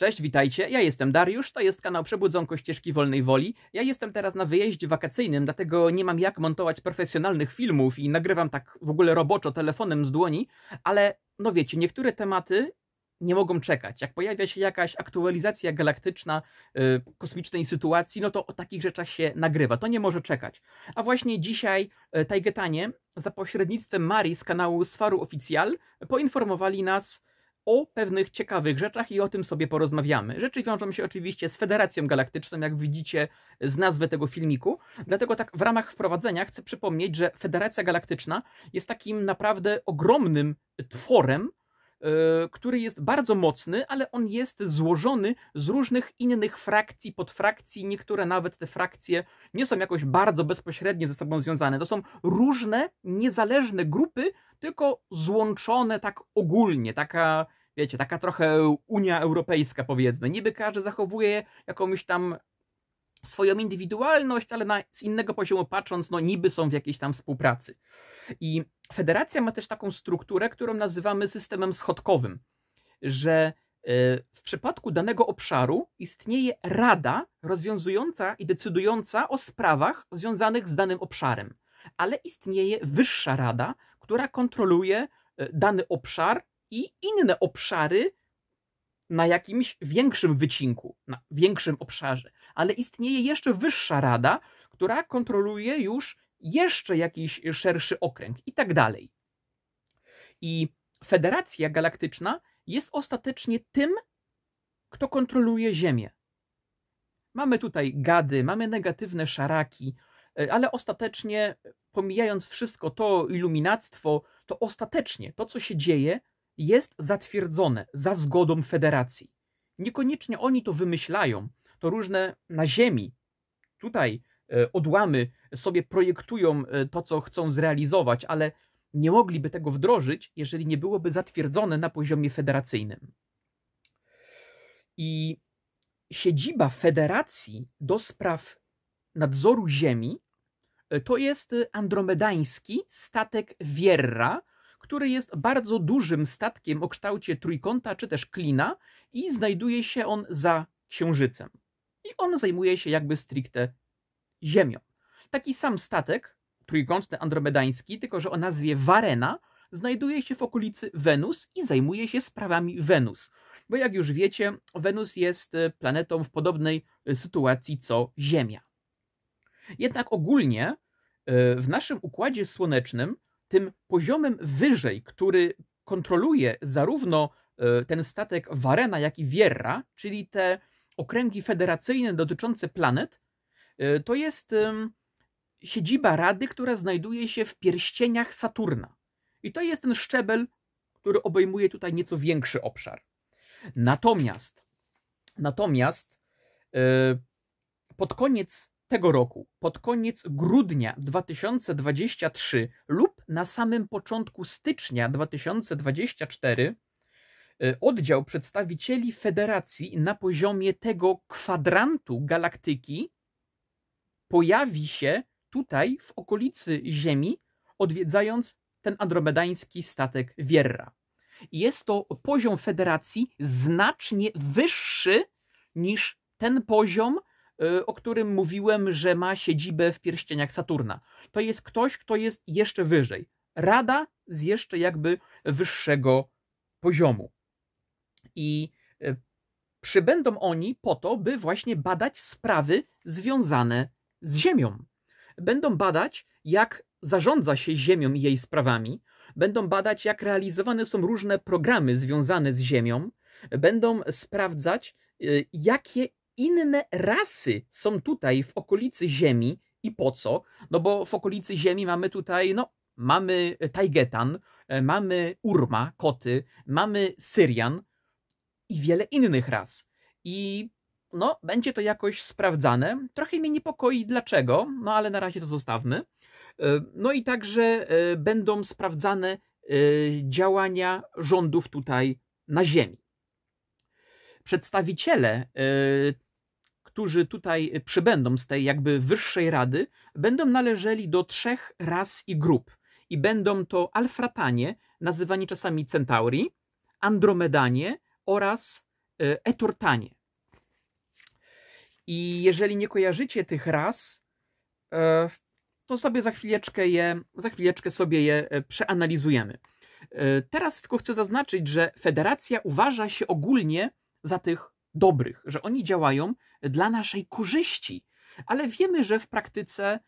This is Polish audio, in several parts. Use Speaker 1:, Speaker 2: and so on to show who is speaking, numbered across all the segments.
Speaker 1: Cześć, witajcie. Ja jestem Dariusz, to jest kanał Przebudzonko Ścieżki Wolnej Woli. Ja jestem teraz na wyjeździe wakacyjnym, dlatego nie mam jak montować profesjonalnych filmów i nagrywam tak w ogóle roboczo telefonem z dłoni, ale no wiecie, niektóre tematy nie mogą czekać. Jak pojawia się jakaś aktualizacja galaktyczna yy, kosmicznej sytuacji, no to o takich rzeczach się nagrywa. To nie może czekać. A właśnie dzisiaj yy, Tajgetanie za pośrednictwem Marii z kanału Sfaru Oficjal poinformowali nas o pewnych ciekawych rzeczach i o tym sobie porozmawiamy. Rzeczy wiążą się oczywiście z Federacją Galaktyczną, jak widzicie z nazwy tego filmiku. Dlatego tak w ramach wprowadzenia chcę przypomnieć, że Federacja Galaktyczna jest takim naprawdę ogromnym tworem, E, który jest bardzo mocny, ale on jest złożony z różnych innych frakcji, podfrakcji. Niektóre nawet te frakcje nie są jakoś bardzo bezpośrednio ze sobą związane. To są różne, niezależne grupy, tylko złączone tak ogólnie, taka wiecie, taka trochę Unia Europejska powiedzmy. Niby każdy zachowuje jakąś tam swoją indywidualność, ale na, z innego poziomu patrząc, no niby są w jakiejś tam współpracy. I federacja ma też taką strukturę, którą nazywamy systemem schodkowym, że e, w przypadku danego obszaru istnieje rada rozwiązująca i decydująca o sprawach związanych z danym obszarem, ale istnieje wyższa rada, która kontroluje e, dany obszar i inne obszary na jakimś większym wycinku, na większym obszarze. Ale istnieje jeszcze wyższa rada, która kontroluje już jeszcze jakiś szerszy okręg i tak dalej. I Federacja Galaktyczna jest ostatecznie tym, kto kontroluje Ziemię. Mamy tutaj gady, mamy negatywne szaraki, e, ale ostatecznie, pomijając wszystko to iluminactwo, to ostatecznie to, co się dzieje, jest zatwierdzone za zgodą federacji. Niekoniecznie oni to wymyślają, to różne na ziemi, tutaj e, odłamy sobie projektują e, to, co chcą zrealizować, ale nie mogliby tego wdrożyć, jeżeli nie byłoby zatwierdzone na poziomie federacyjnym. I siedziba federacji do spraw nadzoru ziemi e, to jest andromedański statek Wierra, który jest bardzo dużym statkiem o kształcie trójkąta czy też klina i znajduje się on za Księżycem. I on zajmuje się jakby stricte Ziemią. Taki sam statek, trójkątny andromedański, tylko że o nazwie Varena, znajduje się w okolicy Wenus i zajmuje się sprawami Wenus. Bo jak już wiecie, Wenus jest e, planetą w podobnej e, sytuacji co Ziemia. Jednak ogólnie e, w naszym układzie słonecznym tym poziomem wyżej, który kontroluje zarówno e, ten statek Warena, jak i Wierra, czyli te okręgi federacyjne dotyczące planet, e, to jest siedziba Rady, która znajduje się w pierścieniach Saturna. I to jest ten szczebel, który obejmuje tutaj nieco większy obszar. Natomiast, natomiast e, pod koniec tego roku, pod koniec grudnia 2023 lub na samym początku stycznia 2024 e, oddział przedstawicieli federacji na poziomie tego kwadrantu galaktyki pojawi się tutaj w okolicy Ziemi, odwiedzając ten andromedański statek Wierra. Jest to poziom federacji znacznie wyższy niż ten poziom, Y, o którym mówiłem, że ma siedzibę w pierścieniach Saturna. To jest ktoś, kto jest jeszcze wyżej. Rada z jeszcze jakby wyższego poziomu. I y, przybędą oni po to, by właśnie badać sprawy związane z Ziemią. Będą badać, jak zarządza się Ziemią i jej sprawami, będą badać, jak realizowane są różne programy związane z Ziemią, będą sprawdzać, y, jakie inne rasy są tutaj w okolicy Ziemi i po co? No bo w okolicy Ziemi mamy tutaj, no, mamy Tajgetan, e, mamy Urma, koty, mamy Syrian i wiele innych ras. I no, będzie to jakoś sprawdzane. Trochę mnie niepokoi dlaczego, no ale na razie to zostawmy. E, no i także e, będą sprawdzane działania rządów tutaj na Ziemi. Przedstawiciele którzy tutaj przybędą z tej jakby wyższej rady, będą należeli do trzech ras i grup. I będą to Alfratanie, nazywani czasami Centauri, Andromedanie oraz e, Etortanie. I jeżeli nie kojarzycie tych ras, e, to sobie za chwileczkę je, za chwileczkę sobie je e, przeanalizujemy. Teraz tylko chcę zaznaczyć, że federacja uważa się ogólnie za tych dobrych, że oni działają dla naszej korzyści, ale wiemy, że w praktyce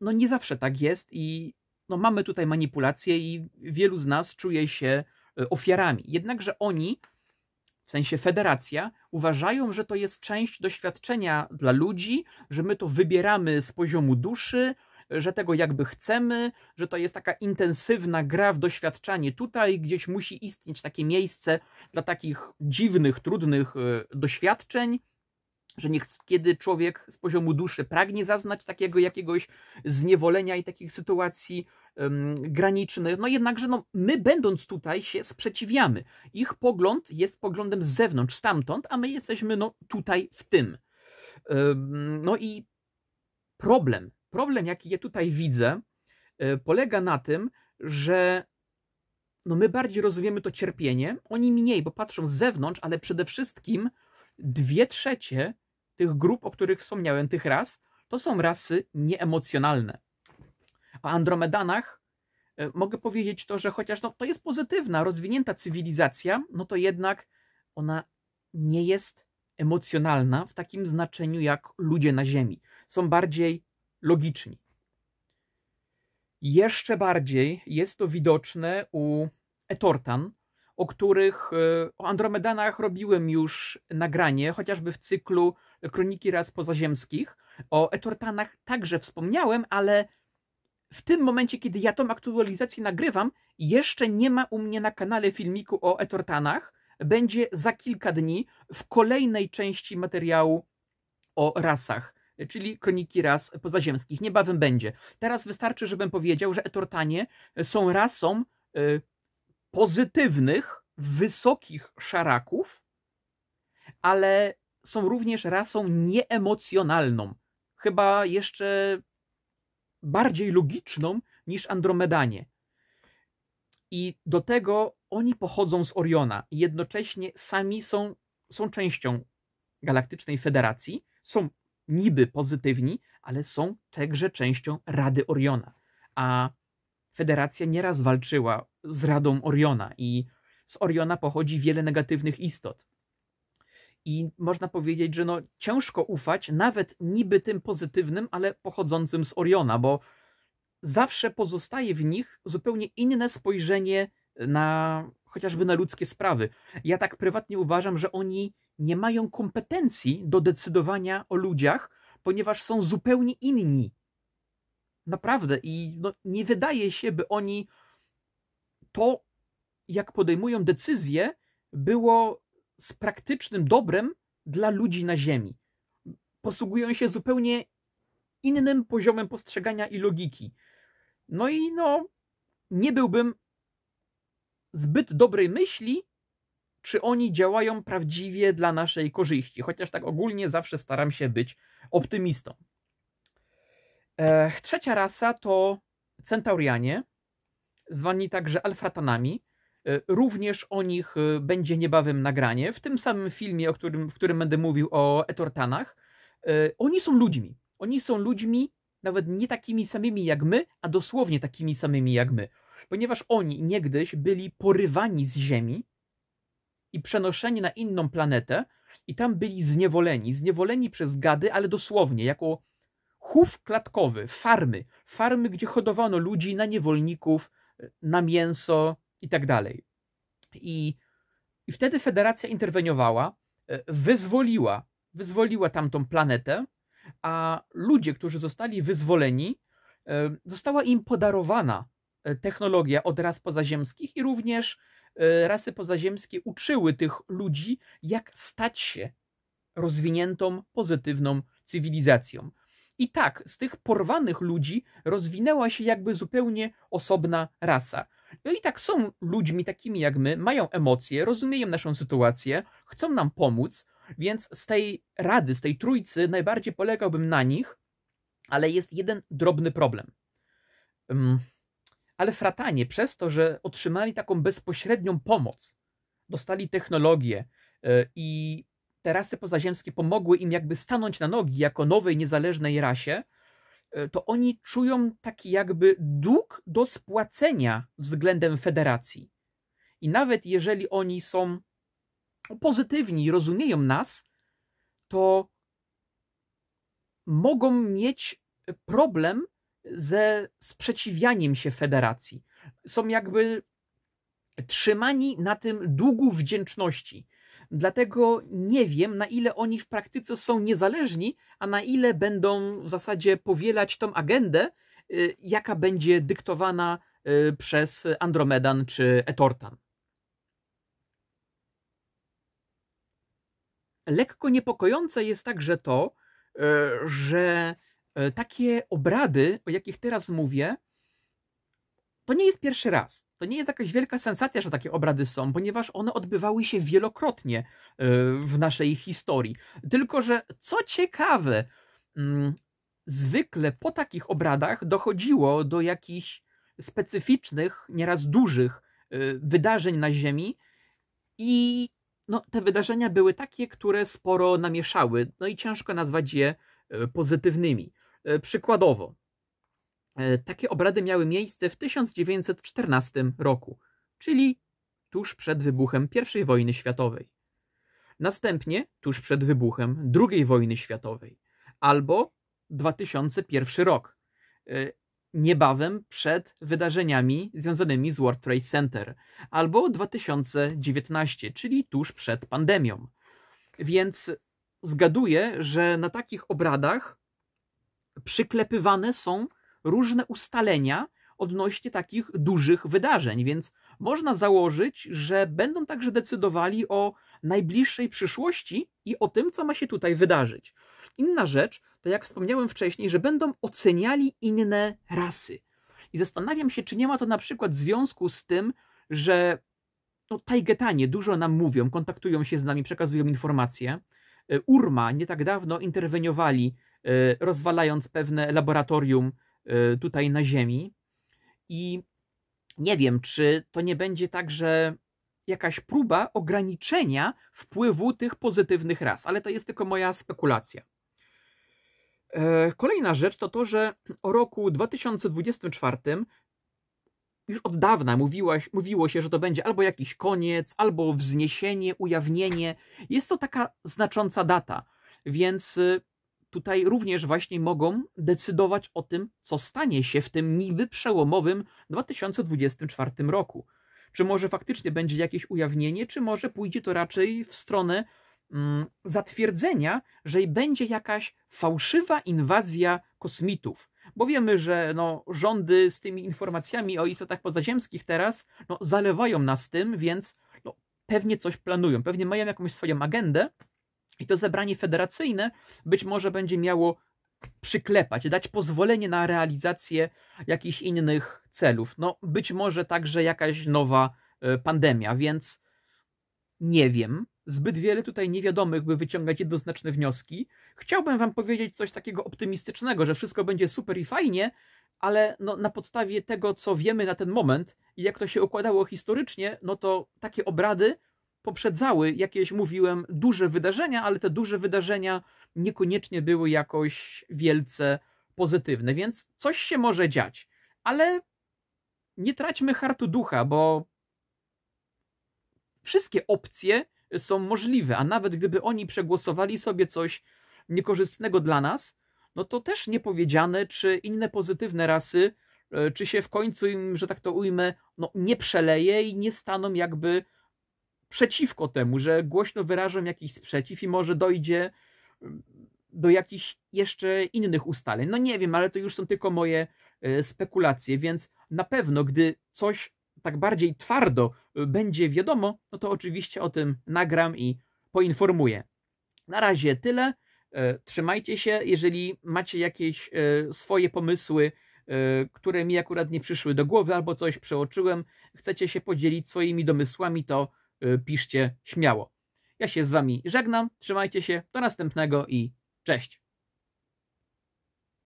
Speaker 1: no nie zawsze tak jest i no mamy tutaj manipulacje i wielu z nas czuje się e, ofiarami. Jednakże oni, w sensie federacja, uważają, że to jest część doświadczenia dla ludzi, że my to wybieramy z poziomu duszy, że tego jakby chcemy, że to jest taka intensywna gra w doświadczanie tutaj, gdzieś musi istnieć takie miejsce dla takich dziwnych, trudnych e, doświadczeń że kiedy człowiek z poziomu duszy pragnie zaznać takiego jakiegoś zniewolenia i takich sytuacji granicznych. No jednakże no, my będąc tutaj się sprzeciwiamy. Ich pogląd jest poglądem z zewnątrz, stamtąd, a my jesteśmy no, tutaj w tym. no i problem problem, jaki je tutaj widzę, e, polega na tym, że no my bardziej rozumiemy to cierpienie, oni mniej, bo patrzą z zewnątrz, ale przede wszystkim dwie trzecie tych grup, o których wspomniałem, tych ras, to są rasy nieemocjonalne. O Andromedanach e, mogę powiedzieć to, że chociaż no, to jest pozytywna, rozwinięta cywilizacja, no to jednak ona nie jest emocjonalna w takim znaczeniu jak ludzie na Ziemi. Są bardziej logiczni. Jeszcze bardziej jest to widoczne u Etortan, o których, e, o Andromedanach robiłem już nagranie, chociażby w cyklu Kroniki Raz Pozaziemskich. O Etortanach także wspomniałem, ale w tym momencie, kiedy ja tą aktualizację nagrywam, jeszcze nie ma u mnie na kanale filmiku o Etortanach. Będzie za kilka dni w kolejnej części materiału o rasach czyli Kroniki Ras Pozaziemskich. Niebawem będzie. Teraz wystarczy, żebym powiedział, że Etortanie e, są rasą e, pozytywnych, wysokich szaraków, ale są również rasą nieemocjonalną. Chyba jeszcze bardziej logiczną niż Andromedanie. I do tego oni pochodzą z Oriona i jednocześnie sami są, są częścią Galaktycznej Federacji, są niby pozytywni, ale są także częścią Rady Oriona. A Federacja nieraz walczyła z Radą Oriona i z Oriona pochodzi wiele negatywnych istot. I można powiedzieć, że no, ciężko ufać nawet niby tym pozytywnym, ale pochodzącym z Oriona, bo zawsze pozostaje w nich zupełnie inne spojrzenie na chociażby na ludzkie sprawy. Ja tak prywatnie uważam, że oni nie mają kompetencji do decydowania o ludziach, ponieważ są zupełnie inni. Naprawdę. I no, nie wydaje się, by oni to, jak podejmują decyzje, było z praktycznym dobrem dla ludzi na Ziemi. Posługują się zupełnie innym poziomem postrzegania i logiki. No i no, nie byłbym zbyt dobrej myśli, czy oni działają prawdziwie dla naszej korzyści, chociaż tak ogólnie zawsze staram się być optymistą. trzecia rasa to centaurianie, zwani także alfratanami. E, również o nich e, będzie niebawem nagranie, w tym samym filmie, o którym, w którym będę mówił o etortanach. E, oni są ludźmi. Oni są ludźmi nawet nie takimi samymi jak my, a dosłownie takimi samymi jak my. Ponieważ oni niegdyś byli porywani z ziemi i przenoszeni na inną planetę i tam byli zniewoleni. Zniewoleni przez gady, ale dosłownie, jako chów klatkowy, farmy. Farmy, gdzie hodowano ludzi na niewolników, e, na mięso i tak dalej. I, I wtedy federacja interweniowała, e, wyzwoliła, wyzwoliła tamtą planetę, a ludzie, którzy zostali wyzwoleni, e, została im podarowana technologia od razu pozaziemskich i również E, rasy pozaziemskie uczyły tych ludzi, jak stać się rozwiniętą, pozytywną cywilizacją. I tak, z tych porwanych ludzi rozwinęła się jakby zupełnie osobna rasa. No i tak są ludźmi takimi jak my, mają emocje, rozumieją naszą sytuację, chcą nam pomóc, więc z tej rady, z tej trójcy najbardziej polegałbym na nich, ale jest jeden drobny problem. Um, ale fratanie przez to, że otrzymali taką bezpośrednią pomoc, dostali technologię e, i te rasy pozaziemskie pomogły im jakby stanąć na nogi jako nowej, niezależnej rasie, e, to oni czują taki jakby dług do spłacenia względem federacji. I nawet jeżeli oni są pozytywni, rozumieją nas, to mogą mieć problem ze sprzeciwianiem się federacji. Są jakby trzymani na tym długu wdzięczności. Dlatego nie wiem, na ile oni w praktyce są niezależni, a na ile będą w zasadzie powielać tą agendę, y, jaka będzie dyktowana y, przez Andromedan czy Etortan. Lekko niepokojące jest także to, y, że E, takie obrady, o jakich teraz mówię, to nie jest pierwszy raz. To nie jest jakaś wielka sensacja, że takie obrady są, ponieważ one odbywały się wielokrotnie e, w naszej historii. Tylko, że co ciekawe, mm, zwykle po takich obradach dochodziło do jakichś specyficznych, nieraz dużych e, wydarzeń na Ziemi i no, te wydarzenia były takie, które sporo namieszały, no i ciężko nazwać je pozytywnymi. E, przykładowo, e, takie obrady miały miejsce w 1914 roku, czyli tuż przed wybuchem I wojny światowej. Następnie tuż przed wybuchem II wojny światowej albo 2001 rok, e, niebawem przed wydarzeniami związanymi z World Trade Center, albo 2019, czyli tuż przed pandemią. Więc zgaduję, że na takich obradach przyklepywane są różne ustalenia odnośnie takich dużych wydarzeń, więc można założyć, że będą także decydowali o najbliższej przyszłości i o tym, co ma się tutaj wydarzyć. Inna rzecz to, jak wspomniałem wcześniej, że będą oceniali inne rasy. I zastanawiam się, czy nie ma to na przykład związku z tym, że no, Tajgetanie dużo nam mówią, kontaktują się z nami, przekazują informacje. E, Urma nie tak dawno interweniowali E, rozwalając pewne laboratorium e, tutaj na Ziemi. I nie wiem, czy to nie będzie także jakaś próba ograniczenia wpływu tych pozytywnych ras, ale to jest tylko moja spekulacja. E, kolejna rzecz to to, że o roku 2024 już od dawna mówiłaś mówiło się, że to będzie albo jakiś koniec, albo wzniesienie, ujawnienie. Jest to taka znacząca data, więc y, tutaj również właśnie mogą decydować o tym, co stanie się w tym niby przełomowym 2024 roku. Czy może faktycznie będzie jakieś ujawnienie, czy może pójdzie to raczej w stronę mm, zatwierdzenia, że będzie jakaś fałszywa inwazja kosmitów. Bo wiemy, że no, rządy z tymi informacjami o istotach pozaziemskich teraz no, zalewają nas tym, więc no, pewnie coś planują, pewnie mają jakąś swoją agendę, i to zebranie federacyjne być może będzie miało przyklepać, dać pozwolenie na realizację jakichś innych celów. No, być może także jakaś nowa e, pandemia, więc nie wiem. Zbyt wiele tutaj niewiadomych, by wyciągać jednoznaczne wnioski. Chciałbym Wam powiedzieć coś takiego optymistycznego, że wszystko będzie super i fajnie, ale no, na podstawie tego, co wiemy na ten moment i jak to się układało historycznie, no to takie obrady poprzedzały jakieś, mówiłem, duże wydarzenia, ale te duże wydarzenia niekoniecznie były jakoś wielce pozytywne, więc coś się może dziać. Ale nie traćmy hartu ducha, bo wszystkie opcje są możliwe, a nawet gdyby oni przegłosowali sobie coś niekorzystnego dla nas, no to też nie powiedziane, czy inne pozytywne rasy, e, czy się w końcu im, że tak to ujmę, no nie przeleje i nie staną jakby przeciwko temu, że głośno wyrażą jakiś sprzeciw i może dojdzie mm, do jakichś jeszcze innych ustaleń. No nie wiem, ale to już są tylko moje e, spekulacje, więc na pewno, gdy coś tak bardziej twardo e, będzie wiadomo, no to oczywiście o tym nagram i poinformuję. Na razie tyle. E, trzymajcie się. Jeżeli macie jakieś swoje pomysły, które mi akurat nie przyszły do głowy albo coś przeoczyłem, chcecie się podzielić swoimi domysłami, to E, piszcie śmiało. Ja się z Wami żegnam, trzymajcie się, do następnego i cześć.